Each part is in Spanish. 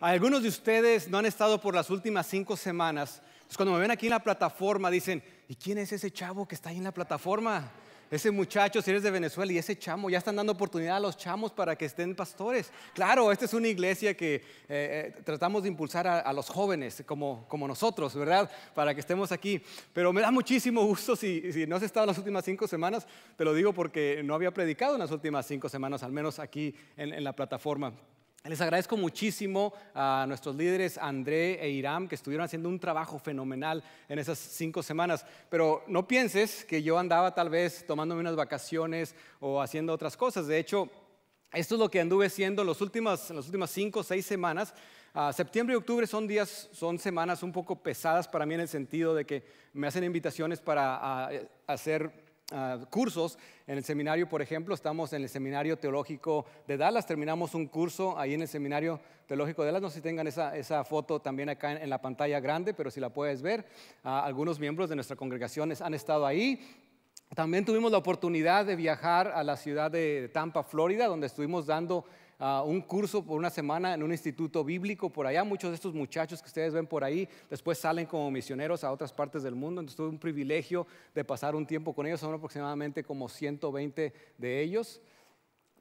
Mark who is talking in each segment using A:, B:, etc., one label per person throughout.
A: algunos de ustedes no han estado por las últimas cinco semanas. cuando me ven aquí en la plataforma, dicen, ¿y quién es ese chavo que está ahí en la plataforma? Ese muchacho, si eres de Venezuela, y ese chamo, ya están dando oportunidad a los chamos para que estén pastores. Claro, esta es una iglesia que eh, eh, tratamos de impulsar a, los jóvenes como, nosotros, ¿verdad? Para que estemos aquí. Pero me da muchísimo gusto si, no has estado las últimas cinco semanas, te lo digo porque no había predicado en las últimas cinco semanas, al menos aquí en la plataforma. Les agradezco muchísimo a nuestros líderes André e Iram que estuvieron haciendo un trabajo fenomenal en esas cinco semanas. Pero no pienses que yo andaba tal vez tomándome unas vacaciones o haciendo otras cosas. De hecho, esto es lo que anduve siendo los en las últimas cinco o seis semanas. Ah, septiembre y octubre son días, son semanas un poco pesadas para mí en el sentido de que me hacen invitaciones para ah, hacer Ah, cursos. En el seminario, por ejemplo, estamos en el seminario teológico de Dallas, terminamos un curso ahí en el seminario teológico de Dallas. No sé si tengan esa, esa foto también acá en, la pantalla grande, pero si la puedes ver, ah, algunos miembros de nuestra congregación han estado ahí. También tuvimos la oportunidad de viajar a la ciudad de Tampa, Florida, donde estuvimos dando un curso por una semana en un instituto bíblico por allá. Muchos de estos muchachos que ustedes ven por ahí después salen como misioneros a otras partes del mundo. Entonces tuve un privilegio de pasar un tiempo con ellos. Son aproximadamente como 120 de ellos.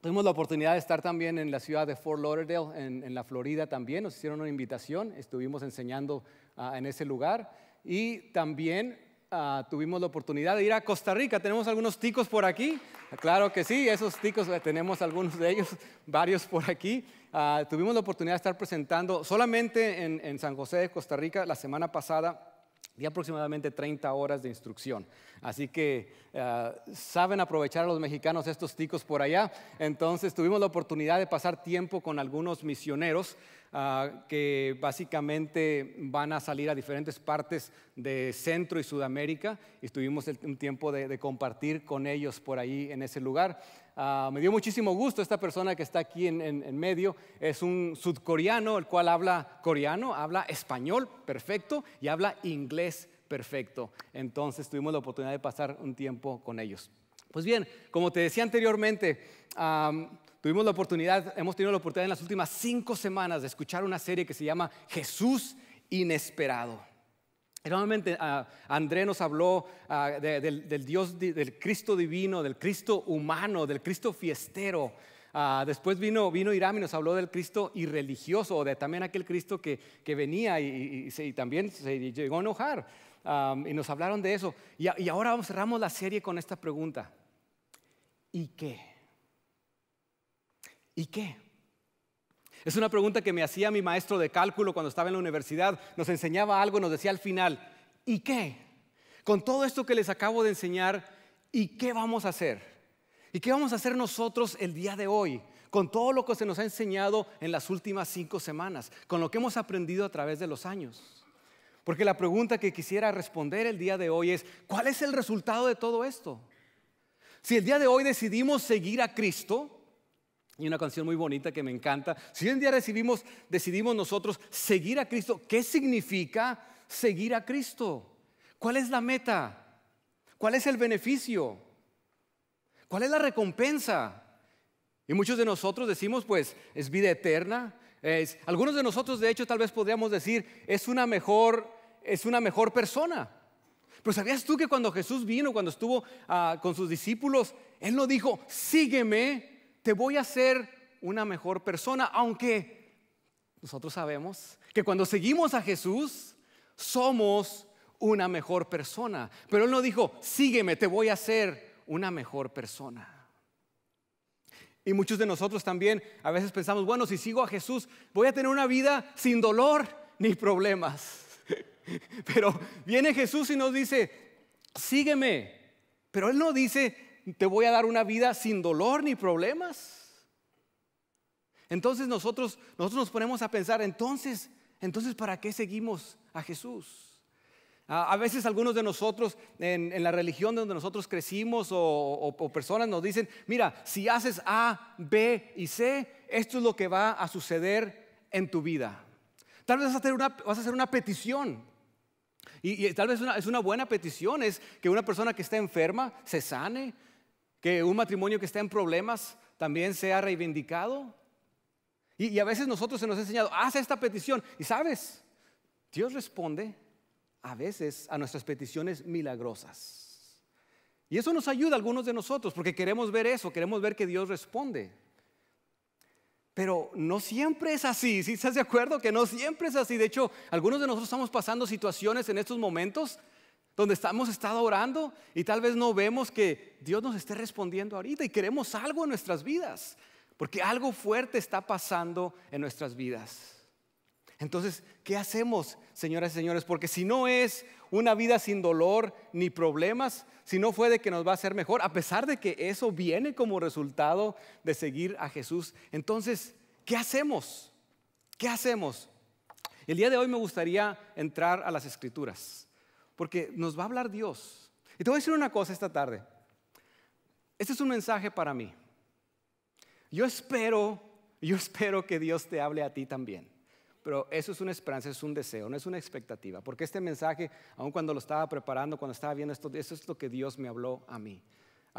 A: Tuvimos la oportunidad de estar también en la ciudad de Fort Lauderdale, en, la Florida también. Nos hicieron una invitación, estuvimos enseñando ah, en ese lugar. Y también Ah, tuvimos la oportunidad de ir a Costa Rica. ¿Tenemos algunos ticos por aquí? Claro que sí, esos ticos, eh, tenemos algunos de ellos, varios por aquí. Ah, tuvimos la oportunidad de estar presentando solamente en, San José de Costa Rica la semana pasada y aproximadamente 30 horas de instrucción. Así que ah, saben aprovechar a los mexicanos estos ticos por allá. Entonces tuvimos la oportunidad de pasar tiempo con algunos misioneros Ah, que básicamente van a salir a diferentes partes de Centro y Sudamérica y tuvimos un tiempo de, compartir con ellos por ahí en ese lugar. Ah, me dio muchísimo gusto esta persona que está aquí en, medio. Es un sudcoreano, el cual habla coreano, habla español perfecto y habla inglés perfecto. Entonces tuvimos la oportunidad de pasar un tiempo con ellos. Pues bien, como te decía anteriormente, Tuvimos la oportunidad, hemos tenido la oportunidad en las últimas cinco semanas de escuchar una serie que se llama Jesús Inesperado. Normalmente ah, André nos habló ah, del, Dios, del Cristo divino, del Cristo humano, del Cristo fiestero. Ah, después vino, vino Irán y nos habló del Cristo irreligioso, de también aquel Cristo que, venía y, también se llegó a enojar. y nos hablaron de eso. Y, y ahora cerramos la serie con esta pregunta. ¿Y qué? ¿Y qué? Es una pregunta que me hacía mi maestro de cálculo cuando estaba en la universidad. Nos enseñaba algo, nos decía al final, ¿y qué? Con todo esto que les acabo de enseñar, ¿y qué vamos a hacer? ¿Y qué vamos a hacer nosotros el día de hoy? Con todo lo que se nos ha enseñado en las últimas cinco semanas, con lo que hemos aprendido a través de los años. Porque la pregunta que quisiera responder el día de hoy es, ¿cuál es el resultado de todo esto? Si el día de hoy decidimos seguir a Cristo, y una canción muy bonita que me encanta. Si hoy en día recibimos, decidimos nosotros seguir a Cristo, ¿qué significa seguir a Cristo? ¿Cuál es la meta? ¿Cuál es el beneficio? ¿Cuál es la recompensa? Y muchos de nosotros decimos, pues, es vida eterna. algunos de nosotros, de hecho, tal vez podríamos decir, es una mejor, es una mejor persona. Pero ¿sabías tú que cuando Jesús vino, cuando estuvo ah, con sus discípulos, Él no dijo, sígueme te voy a hacer una mejor persona, aunque nosotros sabemos que cuando seguimos a Jesús, somos una mejor persona. Pero Él no dijo, sígueme, te voy a hacer una mejor persona. Y muchos de nosotros también a veces pensamos, bueno, si sigo a Jesús, voy a tener una vida sin dolor ni problemas. Pero viene Jesús y nos dice, sígueme. Pero Él no dice, te voy a dar una vida sin dolor ni problemas. Entonces nosotros, nosotros nos ponemos a pensar, entonces, entonces, ¿para qué seguimos a Jesús? A veces algunos de nosotros en, la religión donde nosotros crecimos o, personas nos dicen, mira, si haces A, B y C, esto es lo que va a suceder en tu vida. Tal vez vas a hacer una, vas a hacer una petición. Y, tal vez es una buena petición, es que una persona que está enferma se sane, que un matrimonio que está en problemas también sea reivindicado. Y, a veces nosotros se nos ha enseñado, haz esta petición. Y sabes, Dios responde a veces a nuestras peticiones milagrosas. Y eso nos ayuda a algunos de nosotros, porque queremos ver eso, queremos ver que Dios responde. Pero no siempre es así, si estás de acuerdo? Que no siempre es así. De hecho, algunos de nosotros estamos pasando situaciones en estos momentos donde estamos estado orando y tal vez no vemos que Dios nos esté respondiendo ahorita y queremos algo en nuestras vidas, porque algo fuerte está pasando en nuestras vidas. Entonces, ¿qué hacemos, señoras y señores? Porque si no es una vida sin dolor ni problemas, si no fue de que nos va a ser mejor, a pesar de que eso viene como resultado de seguir a Jesús, entonces, ¿qué hacemos? ¿Qué hacemos? El día de hoy me gustaría entrar a las escrituras porque nos va a hablar Dios. Y te voy a decir una cosa esta tarde. Este es un mensaje para mí. Yo espero, yo espero que Dios te hable a ti también. Pero eso es una esperanza, es un deseo, no es una expectativa. Porque este mensaje, aun cuando lo estaba preparando, cuando estaba viendo esto, eso es lo que Dios me habló a mí.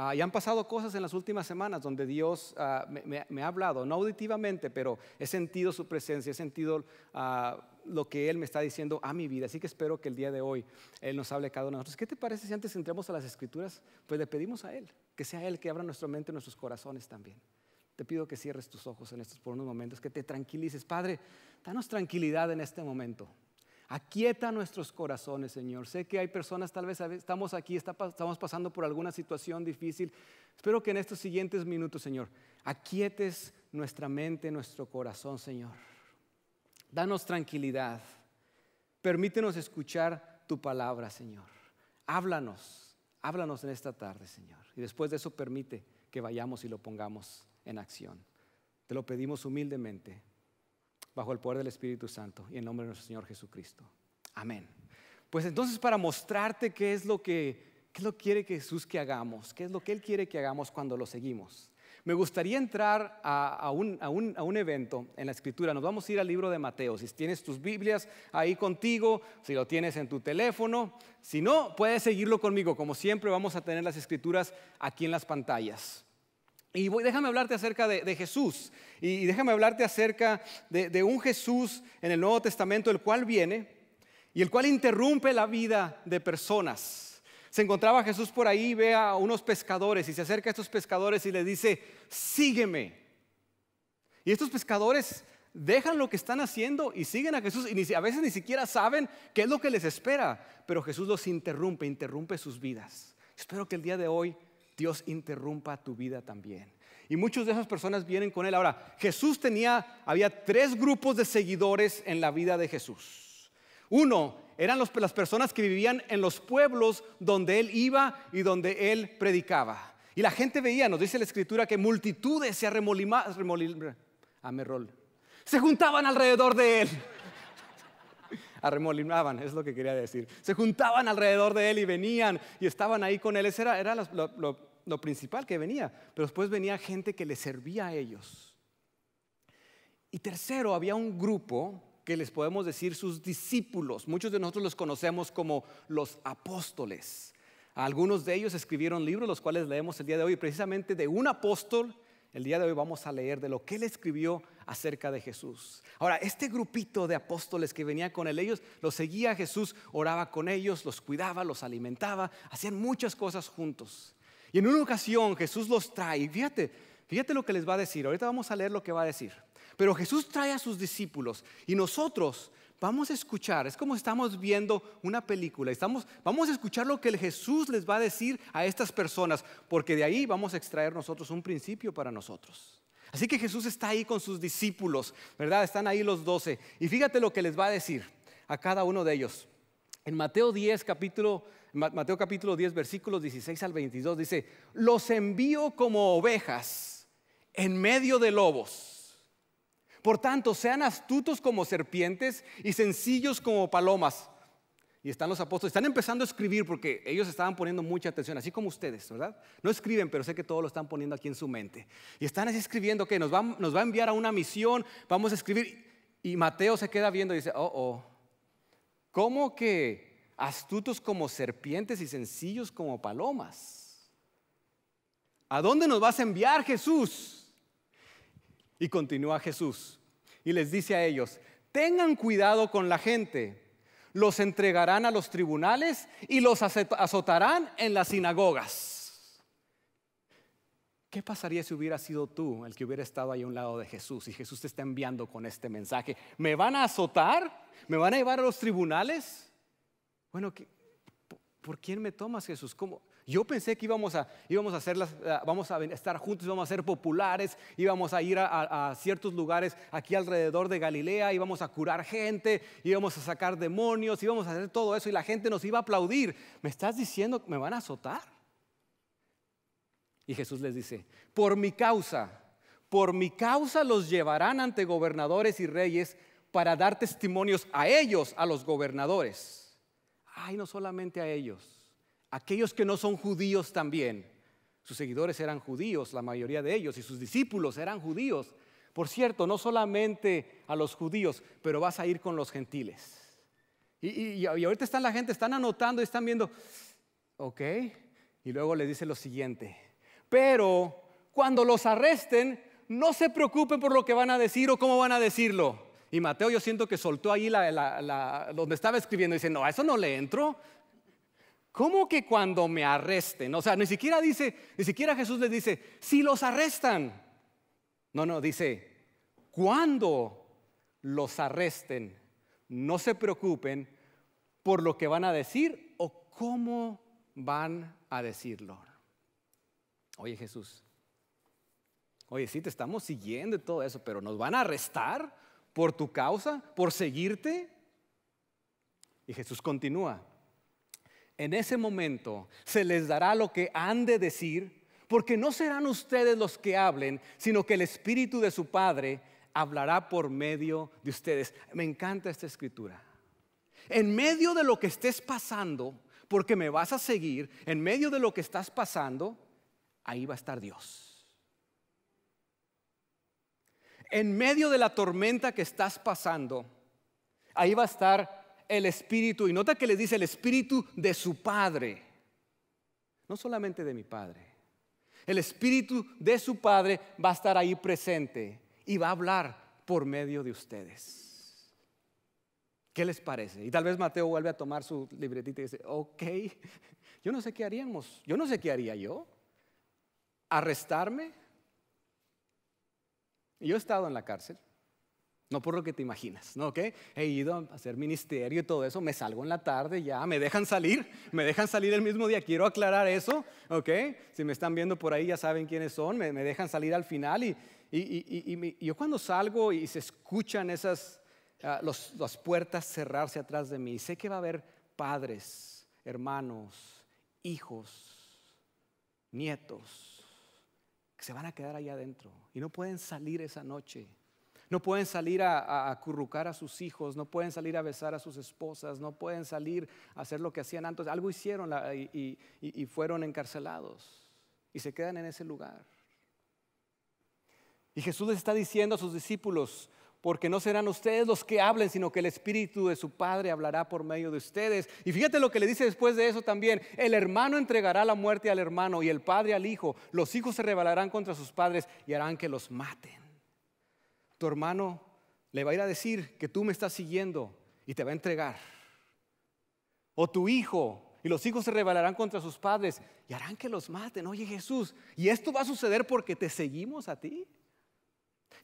A: Ah, y han pasado cosas en las últimas semanas donde Dios ah, me, ha hablado, no auditivamente, pero he sentido su presencia, he sentido ah, lo que Él me está diciendo a mi vida. Así que espero que el día de hoy Él nos hable cada uno de nosotros. ¿Qué te parece si antes entremos a las escrituras? Pues le pedimos a Él, que sea Él que abra nuestra mente y nuestros corazones también. Te pido que cierres tus ojos en estos por unos momentos, que te tranquilices. Padre, danos tranquilidad en este momento. Aquieta nuestros corazones, Señor. Sé que hay personas, tal vez estamos aquí, estamos pasando por alguna situación difícil. Espero que en estos siguientes minutos, Señor, aquietes nuestra mente, nuestro corazón, Señor. Danos tranquilidad. Permítenos escuchar tu palabra, Señor. Háblanos, háblanos en esta tarde, Señor. Y después de eso permite que vayamos y lo pongamos en acción. Te lo pedimos humildemente bajo el poder del Espíritu Santo y en nombre de nuestro Señor Jesucristo. Amén. Pues entonces para mostrarte qué es lo que qué quiere Jesús que hagamos, qué es lo que Él quiere que hagamos cuando lo seguimos. Me gustaría entrar a, un, a, un, evento en la escritura. Nos vamos a ir al libro de Mateo. Si tienes tus Biblias ahí contigo, si lo tienes en tu teléfono, si no, puedes seguirlo conmigo. Como siempre, vamos a tener las escrituras aquí en las pantallas. Y déjame hablarte acerca de, Jesús. Y, déjame hablarte acerca de, un Jesús en el Nuevo Testamento, el cual viene y el cual interrumpe la vida de personas. Se encontraba Jesús por ahí, ve a unos pescadores y se acerca a estos pescadores y le dice, sígueme. Y estos pescadores dejan lo que están haciendo y siguen a Jesús y a veces ni siquiera saben qué es lo que les espera, pero Jesús los interrumpe, interrumpe sus vidas. Espero que el día de hoy Dios interrumpa tu vida también. Y muchas de esas personas vienen con él. Ahora, Jesús tenía, había tres grupos de seguidores en la vida de Jesús. Uno, eran las personas que vivían en los pueblos donde él iba y donde él predicaba. Y la gente veía, nos dice la escritura, que multitudes se arremolimaban, ah, se juntaban alrededor de él. Arremolinaban, es lo que quería decir. Se juntaban alrededor de él y venían y estaban ahí con él. era, lo lo principal que venía, pero después venía gente que les servía a ellos. Y tercero, había un grupo que les podemos decir sus discípulos. Muchos de nosotros los conocemos como los apóstoles. Algunos de ellos escribieron libros, los cuales leemos el día de hoy. Precisamente de un apóstol, el día de hoy vamos a leer de lo que él escribió acerca de Jesús. Ahora, este grupito de apóstoles que venía con él, ellos los seguía Jesús, oraba con ellos, los cuidaba, los alimentaba, hacían muchas cosas juntos. Y en una ocasión Jesús los trae. fíjate, fíjate lo que les va a decir. Ahorita vamos a leer lo que va a decir. Pero Jesús trae a sus discípulos y nosotros vamos a escuchar. Es como estamos viendo una película. Estamos, vamos a escuchar lo que Jesús les va a decir a estas personas, porque de ahí vamos a extraer nosotros un principio para nosotros. Así que Jesús está ahí con sus discípulos, ¿verdad? Están ahí los doce. Y fíjate lo que les va a decir a cada uno de ellos. En Mateo 10, capítulo, Mateo capítulo 10, versículos 16 al 22 dice, los envío como ovejas en medio de lobos. Por tanto, sean astutos como serpientes y sencillos como palomas. Y están los apóstoles, están empezando a escribir porque ellos estaban poniendo mucha atención, así como ustedes, ¿verdad? No escriben, pero sé que todos lo están poniendo aquí en su mente. Y están así escribiendo que nos va, nos va a enviar a una misión, vamos a escribir. Y Mateo se queda viendo y dice, oh, oh, ¿Cómo que astutos como serpientes y sencillos como palomas? ¿A dónde nos vas a enviar Jesús? Y continúa Jesús y les dice a ellos, tengan cuidado con la gente, los entregarán a los tribunales y los azotarán en las sinagogas. ¿Qué pasaría si hubiera sido tú el que hubiera estado ahí a un lado de Jesús y Jesús te está enviando con este mensaje? ¿Me van a azotar? ¿Me van a llevar a los tribunales? Bueno, ¿por quién me tomas Jesús? Yo pensé que íbamos a, íbamos a, hacer las, vamos a estar juntos, íbamos a ser populares, íbamos a ir a, ciertos lugares aquí alrededor de Galilea, íbamos a curar gente, íbamos a sacar demonios, íbamos a hacer todo eso y la gente nos iba a aplaudir. ¿Me estás diciendo que me van a azotar? Y Jesús les dice, por mi causa, por mi causa los llevarán ante gobernadores y reyes para dar testimonios a ellos, a los gobernadores. Ay, no solamente a ellos, aquellos que no son judíos también. Sus seguidores eran judíos, la mayoría de ellos, y sus discípulos eran judíos. Por cierto, no solamente a los judíos, pero vas a ir con los gentiles. Y, ahorita están la gente, están anotando y están viendo, ok, y luego le dice lo siguiente, pero cuando los arresten, no se preocupen por lo que van a decir o cómo van a decirlo. Y Mateo yo siento que soltó ahí donde estaba escribiendo y dice, no, a eso no le entro. ¿Cómo que cuando me arresten? O sea, ni siquiera dice, ni siquiera Jesús les dice, si los arrestan. No, no, dice, cuando los arresten, no se preocupen por lo que van a decir o cómo van a decirlo oye Jesús, oye, sí te estamos siguiendo y todo eso, pero nos van a arrestar por tu causa, por seguirte. Y Jesús continúa. En ese momento se les dará lo que han de decir, porque no serán ustedes los que hablen, sino que el Espíritu de su Padre hablará por medio de ustedes. Me encanta esta escritura. En medio de lo que estés pasando, porque me vas a seguir, en medio de lo que estás pasando, ahí va a estar Dios. En medio de la tormenta que estás pasando, ahí va a estar el Espíritu. Y nota que les dice el Espíritu de su Padre, no solamente de mi Padre. El Espíritu de su Padre va a estar ahí presente y va a hablar por medio de ustedes. ¿Qué les parece? Y tal vez Mateo vuelve a tomar su libretita y dice, ok, yo no sé qué haríamos, yo no sé qué haría yo arrestarme. Yo he estado en la cárcel, no por lo que te imaginas, ¿no? He ido a hacer ministerio y todo eso, me salgo en la tarde, ya, me dejan salir, me dejan salir el mismo día, quiero aclarar eso, ¿ok? Si me están viendo por ahí ya saben quiénes son, me, dejan salir al final y, yo cuando salgo y se escuchan esas, ah, las puertas cerrarse atrás de mí, sé que va a haber padres, hermanos, hijos, nietos se van a quedar allá adentro y no pueden salir esa noche. No pueden salir a, a, currucar a sus hijos, no pueden salir a besar a sus esposas, no pueden salir a hacer lo que hacían antes. Algo hicieron y, y fueron encarcelados y se quedan en ese lugar. Y Jesús está diciendo a sus discípulos, porque no serán ustedes los que hablen, sino que el Espíritu de su Padre hablará por medio de ustedes. Y fíjate lo que le dice después de eso también, el hermano entregará la muerte al hermano y el padre al hijo, los hijos se rebelarán contra sus padres y harán que los maten. Tu hermano le va a ir a decir que tú me estás siguiendo y te va a entregar. O tu hijo y los hijos se rebelarán contra sus padres y harán que los maten. Oye Jesús, ¿y esto va a suceder porque te seguimos a ti?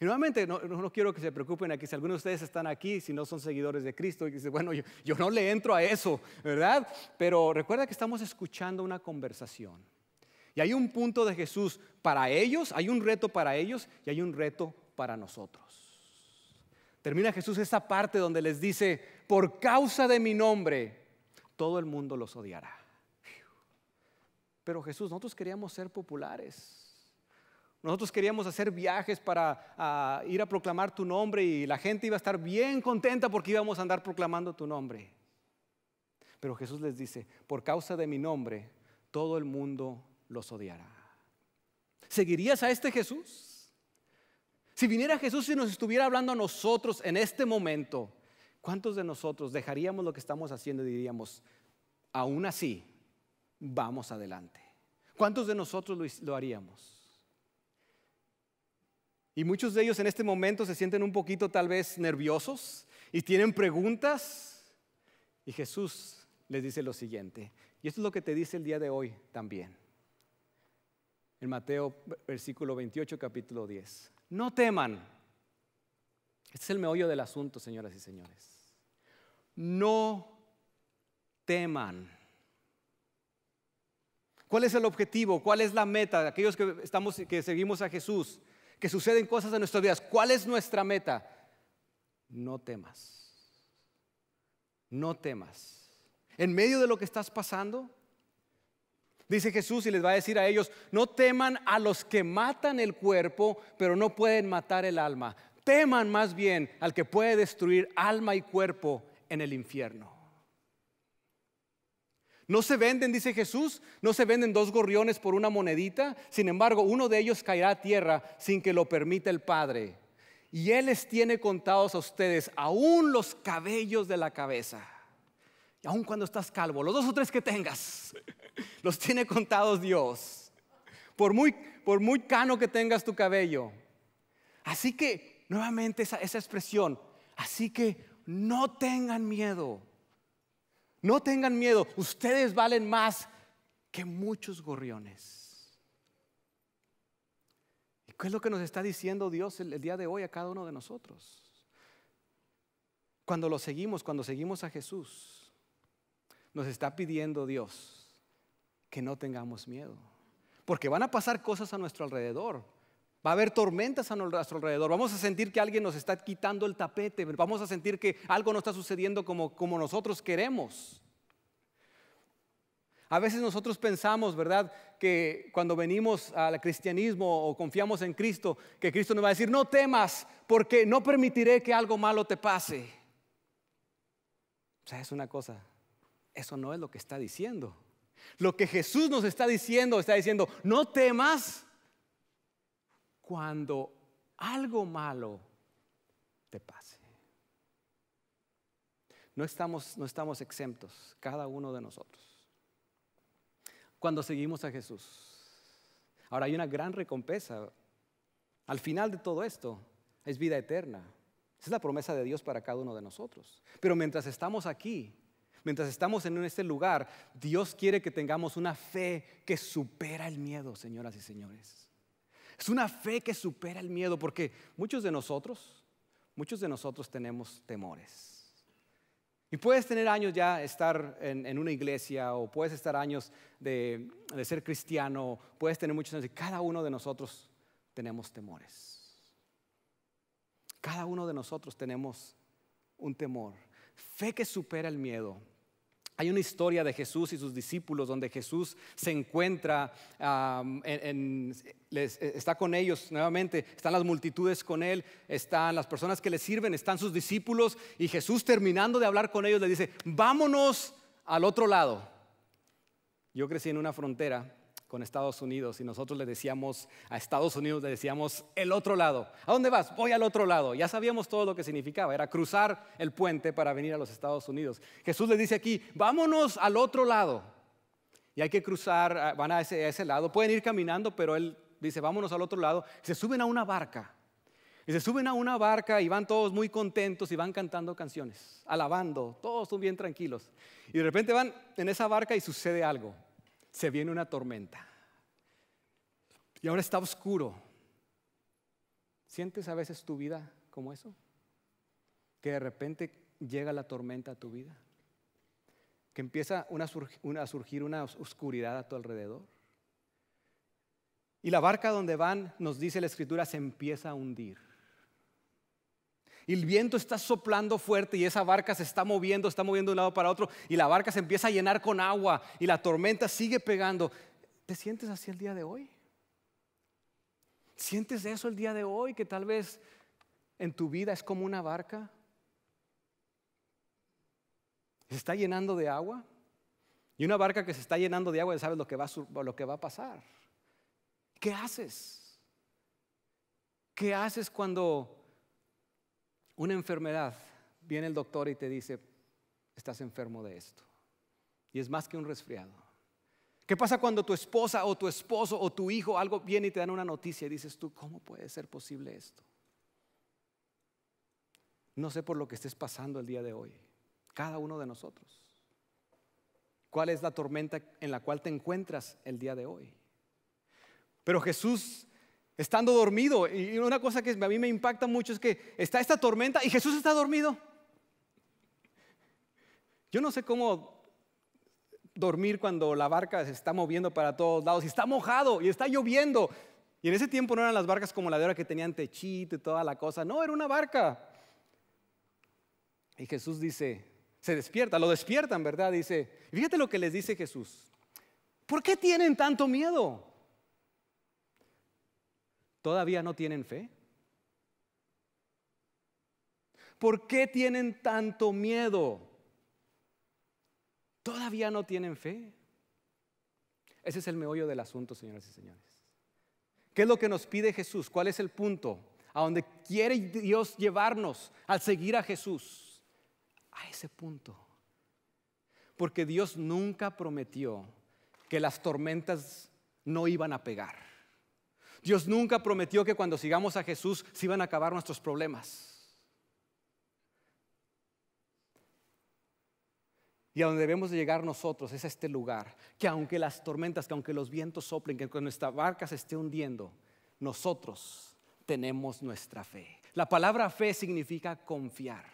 A: Y nuevamente, no, quiero que se preocupen aquí, si algunos de ustedes están aquí, si no son seguidores de Cristo, y dicen, bueno, yo, yo no le entro a eso, ¿verdad? Pero recuerda que estamos escuchando una conversación. Y hay un punto de Jesús para ellos, hay un reto para ellos y hay un reto para nosotros. Termina Jesús esa parte donde les dice, por causa de mi nombre, todo el mundo los odiará. Pero Jesús, nosotros queríamos ser populares. Nosotros queríamos hacer viajes para ah, ir a proclamar tu nombre y la gente iba a estar bien contenta porque íbamos a andar proclamando tu nombre. Pero Jesús les dice, por causa de mi nombre, todo el mundo los odiará. ¿Seguirías a este Jesús? Si viniera Jesús y nos estuviera hablando a nosotros en este momento, ¿cuántos de nosotros dejaríamos lo que estamos haciendo y diríamos, aún así, vamos adelante? ¿Cuántos de nosotros lo, lo haríamos? Y muchos de ellos en este momento se sienten un poquito tal vez nerviosos y tienen preguntas. Y Jesús les dice lo siguiente. Y esto es lo que te dice el día de hoy también. En Mateo, versículo 28, capítulo 10. No teman. Este es el meollo del asunto, señoras y señores. No teman. ¿Cuál es el objetivo? ¿Cuál es la meta de aquellos que, estamos, que seguimos a Jesús? que suceden cosas en nuestras vidas. ¿Cuál es nuestra meta? No temas. No temas. En medio de lo que estás pasando, dice Jesús y les va a decir a ellos, no teman a los que matan el cuerpo, pero no pueden matar el alma. Teman más bien al que puede destruir alma y cuerpo en el infierno. No se venden, dice Jesús, no se venden dos gorriones por una monedita, sin embargo uno de ellos caerá a tierra sin que lo permita el Padre. Y Él les tiene contados a ustedes aún los cabellos de la cabeza. Y aún cuando estás calvo, los dos o tres que tengas, los tiene contados Dios. Por muy, cano que tengas tu cabello. Así que, nuevamente esa expresión, así que no tengan miedo. No tengan miedo, ustedes valen más que muchos gorriones. ¿Y qué es lo que nos está diciendo Dios el, el día de hoy a cada uno de nosotros? Cuando lo seguimos, cuando seguimos a Jesús, nos está pidiendo Dios que no tengamos miedo. Porque van a pasar cosas a nuestro alrededor. Va a haber tormentas a nuestro alrededor. Vamos a sentir que alguien nos está quitando el tapete. Vamos a sentir que algo no está sucediendo como, como nosotros queremos. A veces nosotros pensamos, ¿verdad?, que cuando venimos al cristianismo o confiamos en Cristo, que Cristo nos va a decir, no temas, porque no permitiré que algo malo te pase. O sea, es una cosa, eso no es lo que está diciendo. Lo que Jesús nos está diciendo, está diciendo, no temas, cuando algo malo te pase. No estamos, no estamos exentos, cada uno de nosotros, cuando seguimos a Jesús. Ahora hay una gran recompensa. Al final de todo esto es vida eterna. Esa es la promesa de Dios para cada uno de nosotros. Pero mientras estamos aquí, mientras estamos en este lugar, Dios quiere que tengamos una fe que supera el miedo, señoras y señores. Es una fe que supera el miedo, porque muchos de nosotros, muchos de nosotros tenemos temores. Y puedes tener años ya estar en, una iglesia o puedes estar años de, de, ser cristiano, puedes tener muchos años y cada uno de nosotros tenemos temores. Cada uno de nosotros tenemos un temor. Fe que supera el miedo hay una historia de Jesús y sus discípulos donde Jesús se encuentra, eh, está con ellos nuevamente, están las multitudes con él, están las personas que le sirven, están sus discípulos y Jesús terminando de hablar con ellos le dice, vámonos al otro lado. Yo crecí en una frontera con Estados Unidos y nosotros le decíamos a Estados Unidos, le decíamos el otro lado. ¿A dónde vas? Voy al otro lado. Ya sabíamos todo lo que significaba, era cruzar el puente para venir a los Estados Unidos. Jesús le dice aquí, vámonos al otro lado. Y hay que cruzar, ah, van a ese, a ese lado, pueden ir caminando, pero él dice, vámonos al otro lado. Se suben a una barca. Y se suben a una barca y van todos muy contentos y van cantando canciones, alabando, todos son bien tranquilos. Y de repente van en esa barca y sucede algo se viene una tormenta. Y ahora está oscuro. ¿Sientes a veces tu vida como eso? Que de repente llega la tormenta a tu vida. Que empieza a surgir una oscuridad a tu alrededor. Y la barca donde van, nos dice la escritura, se empieza a hundir y el viento está soplando fuerte y esa barca se está moviendo, está moviendo de un lado para otro y la barca se empieza a llenar con agua y la tormenta sigue pegando. ¿Te sientes así el día de hoy? ¿Sientes eso el día de hoy que tal vez en tu vida es como una barca? ¿Se está llenando de agua? Y una barca que se está llenando de agua ya sabes lo que lo que va a pasar. ¿Qué haces? ¿Qué haces cuando una enfermedad, viene el doctor y te dice, estás enfermo de esto. Y es más que un resfriado. ¿Qué pasa cuando tu esposa o tu esposo o tu hijo algo viene y te dan una noticia y dices tú, ¿cómo puede ser posible esto? No sé por lo que estés pasando el día de hoy, cada uno de nosotros. ¿Cuál es la tormenta en la cual te encuentras el día de hoy? Pero Jesús estando dormido. Y una cosa que a mí me impacta mucho es que está esta tormenta y Jesús está dormido. Yo no sé cómo dormir cuando la barca se está moviendo para todos lados y está mojado y está lloviendo. Y en ese tiempo no eran las barcas como la de ahora que tenían techito y toda la cosa. No, era una barca. Y Jesús dice, se despierta, lo despiertan, ¿verdad? Dice, fíjate lo que les dice Jesús. ¿Por qué tienen tanto miedo? ¿Todavía no tienen fe? ¿Por qué tienen tanto miedo? ¿Todavía no tienen fe? Ese es el meollo del asunto, señoras y señores. ¿Qué es lo que nos pide Jesús? ¿Cuál es el punto? A donde quiere Dios llevarnos al seguir a Jesús. A ese punto. Porque Dios nunca prometió que las tormentas no iban a pegar. Dios nunca prometió que cuando sigamos a Jesús se iban a acabar nuestros problemas. Y a donde debemos de llegar nosotros es a este lugar, que aunque las tormentas, que aunque los vientos soplen, que nuestra barca se esté hundiendo, nosotros tenemos nuestra fe. La palabra fe significa confiar.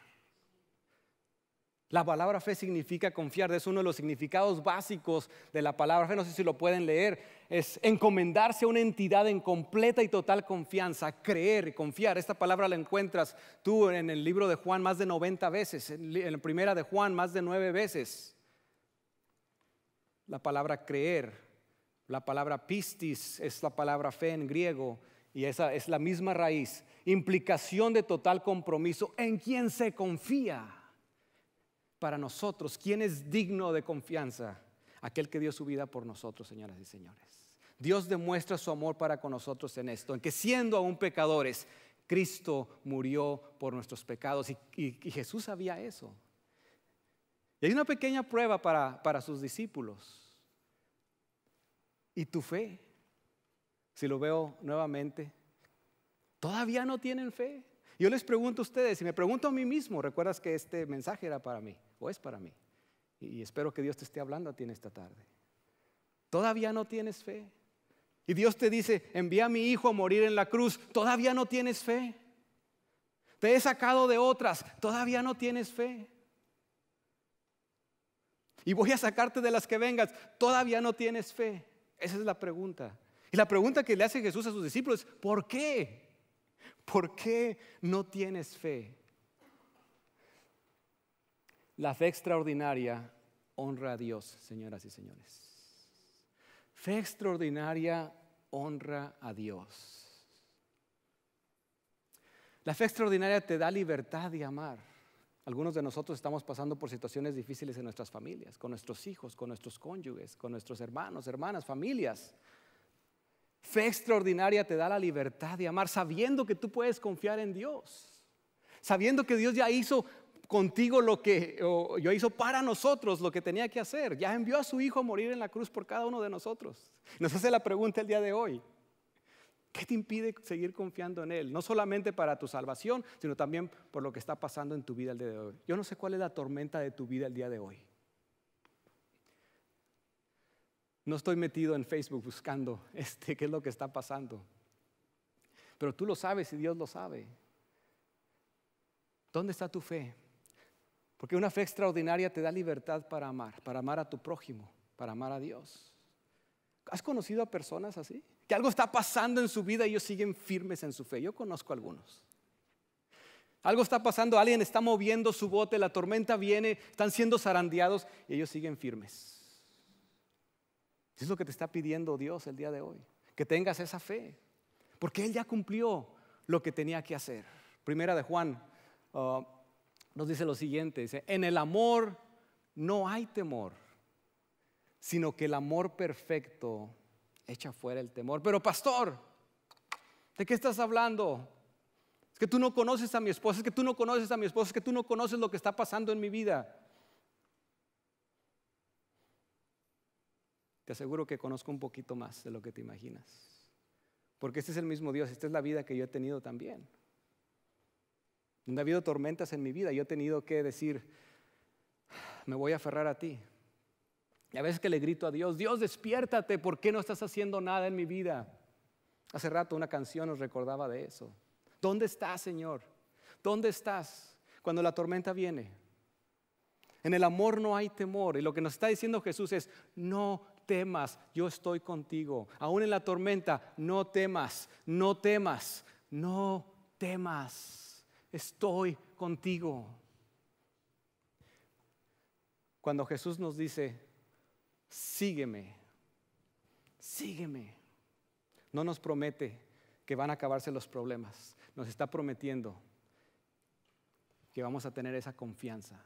A: La palabra fe significa confiar, es uno de los significados básicos de la palabra fe, no sé si lo pueden leer, es encomendarse a una entidad en completa y total confianza, creer y confiar. Esta palabra la encuentras tú en el libro de Juan más de 90 veces, en la primera de Juan más de 9 veces. La palabra creer, la palabra pistis es la palabra fe en griego y esa es la misma raíz, implicación de total compromiso en quien se confía para nosotros. ¿Quién es digno de confianza? Aquel que dio su vida por nosotros, señoras y señores. Dios demuestra su amor para con nosotros en esto, en que siendo aún pecadores, Cristo murió por nuestros pecados y, Jesús sabía eso. Y hay una pequeña prueba para, para sus discípulos. Y tu fe, si lo veo nuevamente, todavía no tienen fe. Yo les pregunto a ustedes, y me pregunto a mí mismo, recuerdas que este mensaje era para mí o es para mí. Y espero que Dios te esté hablando a ti en esta tarde. ¿Todavía no tienes fe? Y Dios te dice, envía a mi hijo a morir en la cruz. ¿Todavía no tienes fe? Te he sacado de otras. ¿Todavía no tienes fe? Y voy a sacarte de las que vengas. ¿Todavía no tienes fe? Esa es la pregunta. Y la pregunta que le hace Jesús a sus discípulos es, ¿por qué? ¿Por qué no tienes fe? La fe extraordinaria honra a Dios, señoras y señores. Fe extraordinaria honra a Dios. La fe extraordinaria te da libertad de amar. Algunos de nosotros estamos pasando por situaciones difíciles en nuestras familias, con nuestros hijos, con nuestros cónyuges, con nuestros hermanos, hermanas, familias. Fe extraordinaria te da la libertad de amar sabiendo que tú puedes confiar en Dios, sabiendo que Dios ya hizo contigo lo que, yo hizo para nosotros lo que tenía que hacer. Ya envió a su hijo a morir en la cruz por cada uno de nosotros. Nos hace la pregunta el día de hoy. ¿Qué te impide seguir confiando en Él? No solamente para tu salvación, sino también por lo que está pasando en tu vida el día de hoy. Yo no sé cuál es la tormenta de tu vida el día de hoy. No estoy metido en Facebook buscando este, qué es lo que está pasando. Pero tú lo sabes y Dios lo sabe. ¿Dónde está tu fe? Porque una fe extraordinaria te da libertad para amar, para amar a tu prójimo, para amar a Dios. ¿Has conocido a personas así? Que algo está pasando en su vida y ellos siguen firmes en su fe. Yo conozco a algunos. Algo está pasando, alguien está moviendo su bote, la tormenta viene, están siendo zarandeados y ellos siguen firmes. Es lo que te está pidiendo Dios el día de hoy, que tengas esa fe, porque Él ya cumplió lo que tenía que hacer. Primera de Juan uh, nos dice lo siguiente, dice, en el amor no hay temor, sino que el amor perfecto echa fuera el temor. Pero pastor, ¿de qué estás hablando? Es que tú no conoces a mi esposa, es que tú no conoces a mi esposa, es que tú no conoces lo que está pasando en mi vida. Te aseguro que conozco un poquito más de lo que te imaginas. Porque este es el mismo Dios, esta es la vida que yo he tenido también donde ha habido tormentas en mi vida, yo he tenido que decir, me voy a aferrar a ti. Y a veces que le grito a Dios, Dios despiértate, ¿por qué no estás haciendo nada en mi vida? Hace rato una canción nos recordaba de eso. ¿Dónde estás, Señor? ¿Dónde estás cuando la tormenta viene? En el amor no hay temor. Y lo que nos está diciendo Jesús es, no temas, yo estoy contigo. Aún en la tormenta, no temas, no temas, no temas estoy contigo. Cuando Jesús nos dice, sígueme, sígueme, no nos promete que van a acabarse los problemas, nos está prometiendo que vamos a tener esa confianza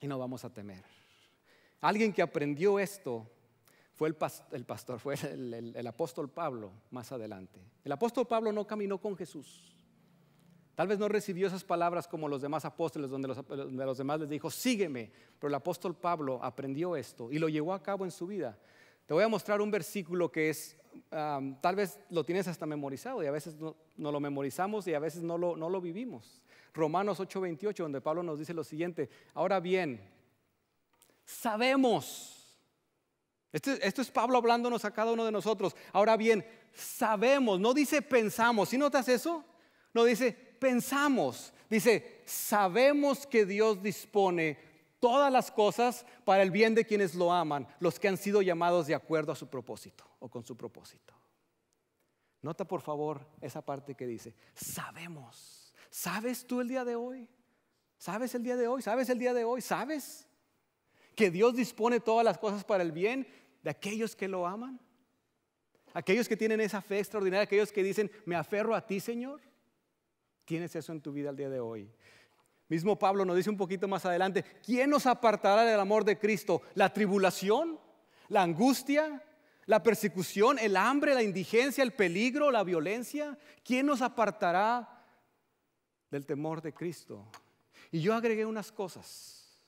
A: y no vamos a temer. Alguien que aprendió esto fue el, pastor, fue el, el apóstol Pablo más adelante. El apóstol Pablo no caminó con Jesús. Tal vez no recibió esas palabras como los demás apóstoles, donde los, los demás les dijo, sígueme. Pero el apóstol Pablo aprendió esto y lo llevó a cabo en su vida. Te voy a mostrar un versículo que es, tal vez lo tienes hasta memorizado y a veces no, lo memorizamos y a veces no lo, no lo vivimos. Romanos 8:28, donde Pablo nos dice lo siguiente, ahora bien, sabemos, esto, es Pablo hablándonos a cada uno de nosotros, ahora bien, sabemos, no dice pensamos, si notas eso, no dice pensamos. Dice, sabemos que Dios dispone todas las cosas para el bien de quienes lo aman, los que han sido llamados de acuerdo a su propósito o con su propósito. Nota por favor esa parte que dice, sabemos. ¿Sabes tú el día de hoy? ¿Sabes el día de hoy? ¿Sabes el día de hoy? ¿Sabes? Que Dios dispone todas las cosas para el bien de aquellos que lo aman. Aquellos que tienen esa fe extraordinaria, aquellos que dicen, me aferro a ti, Señor. ¿Tienes eso en tu vida al día de hoy? Mismo Pablo nos dice un poquito más adelante, ¿quién nos apartará del amor de Cristo? ¿La tribulación? ¿La angustia? ¿La persecución? ¿El hambre? ¿La indigencia? ¿El peligro? ¿La violencia? ¿Quién nos apartará del temor de Cristo? Y yo agregué unas cosas.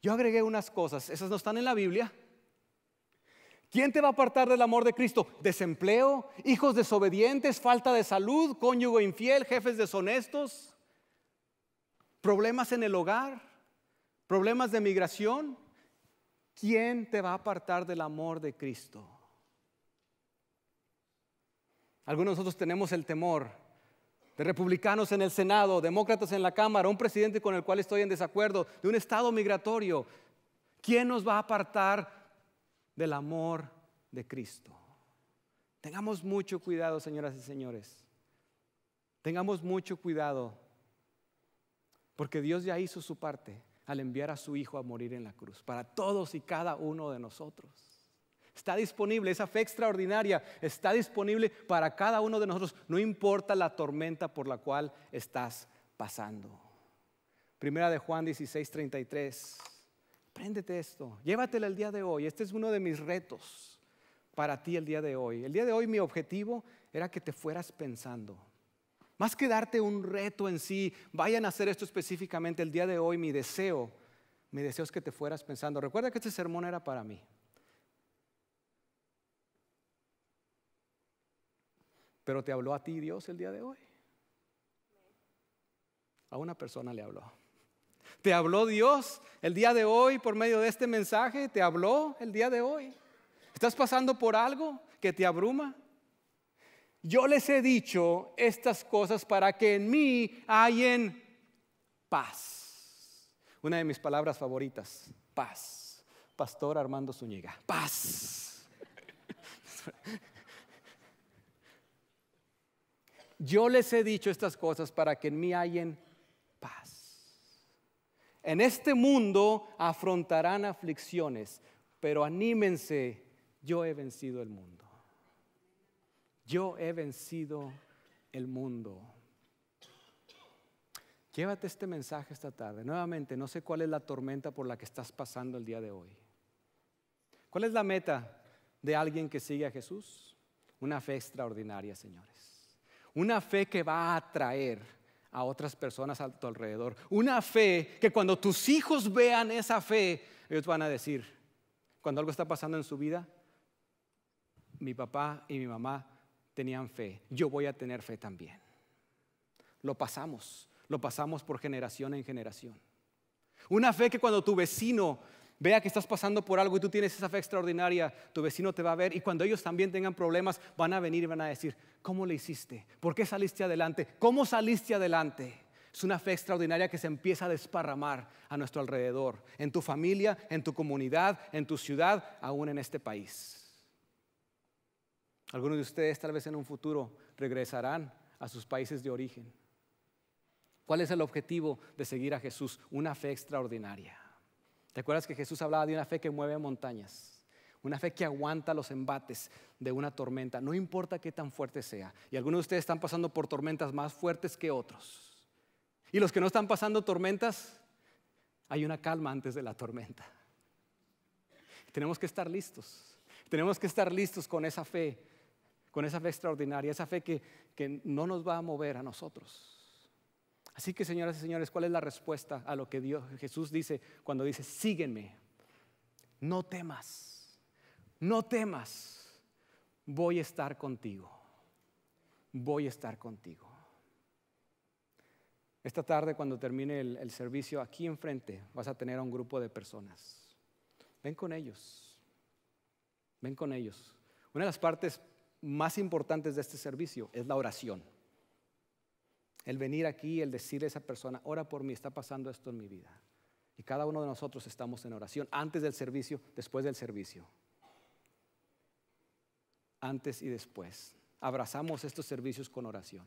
A: Yo agregué unas cosas. Esas no están en la Biblia, ¿Quién te va a apartar del amor de Cristo? ¿Desempleo? ¿Hijos desobedientes? ¿Falta de salud? ¿Cónyuge infiel? ¿Jefes deshonestos? ¿Problemas en el hogar? ¿Problemas de migración? ¿Quién te va a apartar del amor de Cristo? Algunos de nosotros tenemos el temor de republicanos en el Senado, demócratas en la Cámara, un presidente con el cual estoy en desacuerdo, de un estado migratorio. ¿Quién nos va a apartar del amor de Cristo. Tengamos mucho cuidado, señoras y señores. Tengamos mucho cuidado, porque Dios ya hizo su parte al enviar a su Hijo a morir en la cruz, para todos y cada uno de nosotros. Está disponible, esa fe extraordinaria está disponible para cada uno de nosotros, no importa la tormenta por la cual estás pasando. Primera de Juan 16, 33. Préndete esto, llévatela el día de hoy. Este es uno de mis retos para ti el día de hoy. El día de hoy mi objetivo era que te fueras pensando. Más que darte un reto en sí, vayan a hacer esto específicamente el día de hoy, mi deseo, mi deseo es que te fueras pensando. Recuerda que este sermón era para mí. Pero te habló a ti Dios el día de hoy. A una persona le habló. ¿Te habló Dios el día de hoy por medio de este mensaje? ¿Te habló el día de hoy? ¿Estás pasando por algo que te abruma? Yo les he dicho estas cosas para que en mí hayen paz. Una de mis palabras favoritas, paz. Pastor Armando Zúñiga, paz. Yo les he dicho estas cosas para que en mí hayen paz en este mundo afrontarán aflicciones, pero anímense, yo he vencido el mundo. Yo he vencido el mundo. Llévate este mensaje esta tarde. Nuevamente, no sé cuál es la tormenta por la que estás pasando el día de hoy. ¿Cuál es la meta de alguien que sigue a Jesús? Una fe extraordinaria, señores. Una fe que va a atraer a otras personas a tu alrededor. Una fe que cuando tus hijos vean esa fe, ellos van a decir, cuando algo está pasando en su vida, mi papá y mi mamá tenían fe, yo voy a tener fe también. Lo pasamos, lo pasamos por generación en generación. Una fe que cuando tu vecino vea que estás pasando por algo y tú tienes esa fe extraordinaria, tu vecino te va a ver y cuando ellos también tengan problemas van a venir y van a decir, ¿cómo le hiciste? ¿Por qué saliste adelante? ¿Cómo saliste adelante? Es una fe extraordinaria que se empieza a desparramar a nuestro alrededor, en tu familia, en tu comunidad, en tu ciudad, aún en este país. Algunos de ustedes tal vez en un futuro regresarán a sus países de origen. ¿Cuál es el objetivo de seguir a Jesús? Una fe extraordinaria. ¿Te acuerdas que Jesús hablaba de una fe que mueve montañas? Una fe que aguanta los embates de una tormenta, no importa qué tan fuerte sea. Y algunos de ustedes están pasando por tormentas más fuertes que otros. Y los que no están pasando tormentas, hay una calma antes de la tormenta. Tenemos que estar listos. Tenemos que estar listos con esa fe, con esa fe extraordinaria, esa fe que, que no nos va a mover a nosotros. Así que, señoras y señores, ¿cuál es la respuesta a lo que Dios, Jesús dice cuando dice, sígueme? No temas, no temas, voy a estar contigo, voy a estar contigo. Esta tarde, cuando termine el, el servicio, aquí enfrente vas a tener a un grupo de personas. Ven con ellos, ven con ellos. Una de las partes más importantes de este servicio es la oración. El venir aquí, el decirle a esa persona, ora por mí, está pasando esto en mi vida. Y cada uno de nosotros estamos en oración, antes del servicio, después del servicio. Antes y después. Abrazamos estos servicios con oración.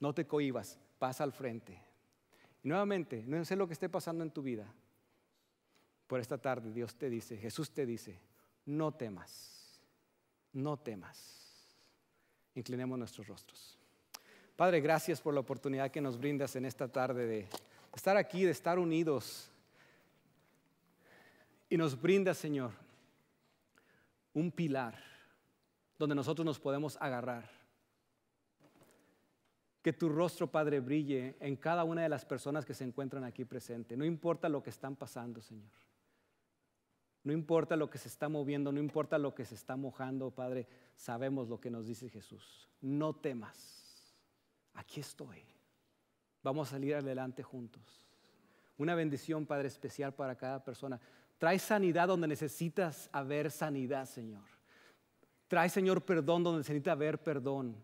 A: No te cohibas, pasa al frente. Y nuevamente, no sé lo que esté pasando en tu vida. Por esta tarde Dios te dice, Jesús te dice, no temas, no temas. Inclinemos nuestros rostros. Padre, gracias por la oportunidad que nos brindas en esta tarde de estar aquí, de estar unidos. Y nos brindas, Señor, un pilar donde nosotros nos podemos agarrar. Que tu rostro, Padre, brille en cada una de las personas que se encuentran aquí presentes. No importa lo que están pasando, Señor. No importa lo que se está moviendo, no importa lo que se está mojando, Padre. Sabemos lo que nos dice Jesús. No temas aquí estoy. Vamos a salir adelante juntos. Una bendición, Padre, especial para cada persona. Trae sanidad donde necesitas haber sanidad, Señor. Trae, Señor, perdón donde necesita haber perdón.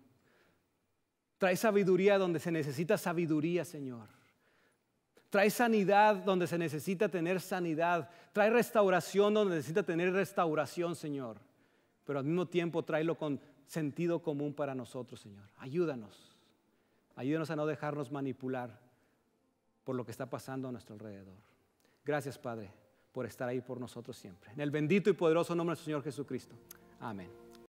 A: Trae sabiduría donde se necesita sabiduría, Señor. Trae sanidad donde se necesita tener sanidad. Trae restauración donde necesita tener restauración, Señor. Pero al mismo tiempo tráelo con sentido común para nosotros, Señor. Ayúdanos. Ayúdenos a no dejarnos manipular por lo que está pasando a nuestro alrededor. Gracias, Padre, por estar ahí por nosotros siempre. En el bendito y poderoso nombre del Señor Jesucristo. Amén.